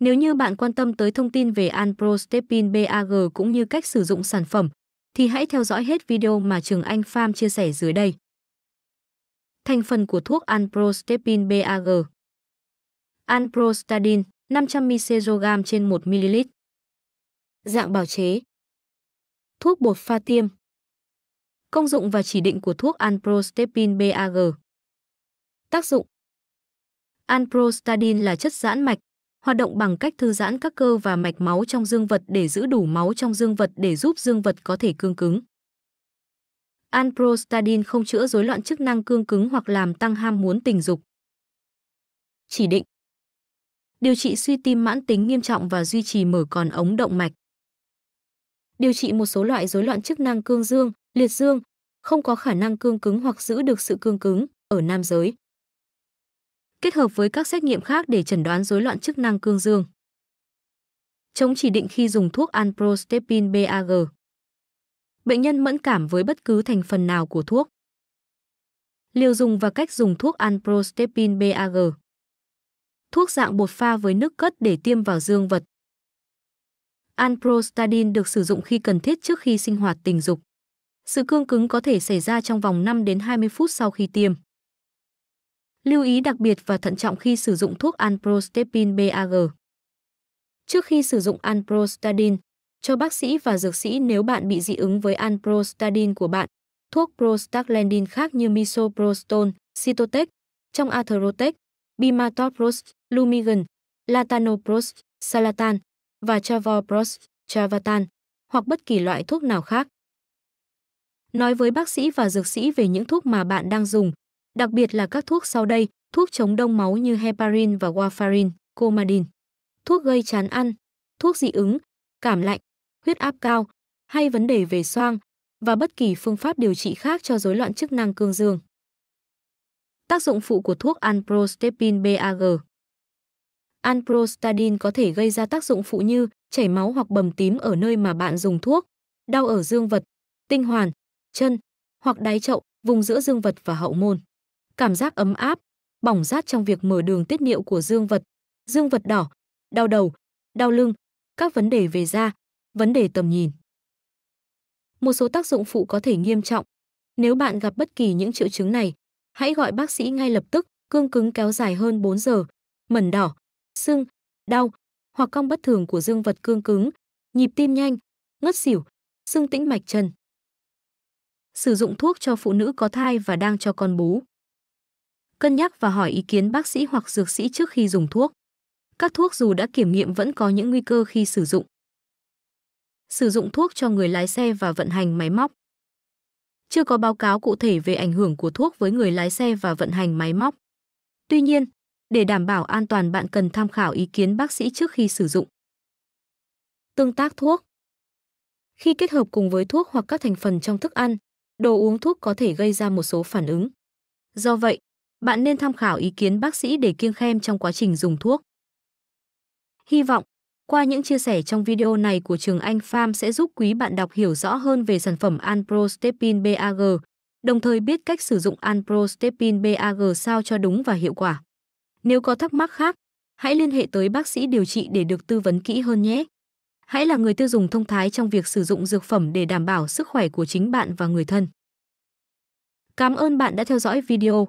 Nếu như bạn quan tâm tới thông tin về Anprostepin BAG cũng như cách sử dụng sản phẩm, thì hãy theo dõi hết video mà Trường Anh Farm chia sẻ dưới đây. Thành phần của thuốc Anprostepin BAG Anprostadin 500 mcg trên 1 ml Dạng bào chế Thuốc bột pha tiêm Công dụng và chỉ định của thuốc Anprostepin BAG Tác dụng Anprostadin là chất giãn mạch, hoạt động bằng cách thư giãn các cơ và mạch máu trong dương vật để giữ đủ máu trong dương vật để giúp dương vật có thể cương cứng. Anprostadin không chữa rối loạn chức năng cương cứng hoặc làm tăng ham muốn tình dục. Chỉ định Điều trị suy tim mãn tính nghiêm trọng và duy trì mở còn ống động mạch. Điều trị một số loại rối loạn chức năng cương dương, liệt dương, không có khả năng cương cứng hoặc giữ được sự cương cứng ở nam giới kết hợp với các xét nghiệm khác để chẩn đoán rối loạn chức năng cương dương. Chống chỉ định khi dùng thuốc Anprostepin BAG. Bệnh nhân mẫn cảm với bất cứ thành phần nào của thuốc. Liều dùng và cách dùng thuốc Anprostepin BAG. Thuốc dạng bột pha với nước cất để tiêm vào dương vật. Anprostadin được sử dụng khi cần thiết trước khi sinh hoạt tình dục. Sự cương cứng có thể xảy ra trong vòng 5 đến 20 phút sau khi tiêm. Lưu ý đặc biệt và thận trọng khi sử dụng thuốc Anprostepin BAG. Trước khi sử dụng Anprostadin, cho bác sĩ và dược sĩ nếu bạn bị dị ứng với Anprostadin của bạn, thuốc prostaglandin khác như misoprostol, Cytotec, trong Atherotec, Bimatoprost, Lumigan, Latanoprost, Salatan và Chavoprost, Chavatan hoặc bất kỳ loại thuốc nào khác. Nói với bác sĩ và dược sĩ về những thuốc mà bạn đang dùng, đặc biệt là các thuốc sau đây, thuốc chống đông máu như heparin và warfarin, comadin, thuốc gây chán ăn, thuốc dị ứng, cảm lạnh, huyết áp cao hay vấn đề về xoang và bất kỳ phương pháp điều trị khác cho rối loạn chức năng cương dương. Tác dụng phụ của thuốc Anprostepin BAG Anprostadin có thể gây ra tác dụng phụ như chảy máu hoặc bầm tím ở nơi mà bạn dùng thuốc, đau ở dương vật, tinh hoàn, chân hoặc đáy chậu, vùng giữa dương vật và hậu môn cảm giác ấm áp, bỏng rát trong việc mở đường tiết niệu của dương vật, dương vật đỏ, đau đầu, đau lưng, các vấn đề về da, vấn đề tầm nhìn. Một số tác dụng phụ có thể nghiêm trọng. Nếu bạn gặp bất kỳ những triệu chứng này, hãy gọi bác sĩ ngay lập tức, cương cứng kéo dài hơn 4 giờ, mẩn đỏ, sưng, đau hoặc cong bất thường của dương vật cương cứng, nhịp tim nhanh, ngất xỉu, sưng tĩnh mạch chân. Sử dụng thuốc cho phụ nữ có thai và đang cho con bú cân nhắc và hỏi ý kiến bác sĩ hoặc dược sĩ trước khi dùng thuốc. Các thuốc dù đã kiểm nghiệm vẫn có những nguy cơ khi sử dụng. Sử dụng thuốc cho người lái xe và vận hành máy móc. Chưa có báo cáo cụ thể về ảnh hưởng của thuốc với người lái xe và vận hành máy móc. Tuy nhiên, để đảm bảo an toàn bạn cần tham khảo ý kiến bác sĩ trước khi sử dụng. Tương tác thuốc Khi kết hợp cùng với thuốc hoặc các thành phần trong thức ăn, đồ uống thuốc có thể gây ra một số phản ứng. Do vậy, bạn nên tham khảo ý kiến bác sĩ để kiêng khem trong quá trình dùng thuốc. Hy vọng, qua những chia sẻ trong video này của Trường Anh Farm sẽ giúp quý bạn đọc hiểu rõ hơn về sản phẩm Anprostepin BAG, đồng thời biết cách sử dụng Anprostepin BAG sao cho đúng và hiệu quả. Nếu có thắc mắc khác, hãy liên hệ tới bác sĩ điều trị để được tư vấn kỹ hơn nhé. Hãy là người tiêu dùng thông thái trong việc sử dụng dược phẩm để đảm bảo sức khỏe của chính bạn và người thân. Cảm ơn bạn đã theo dõi video.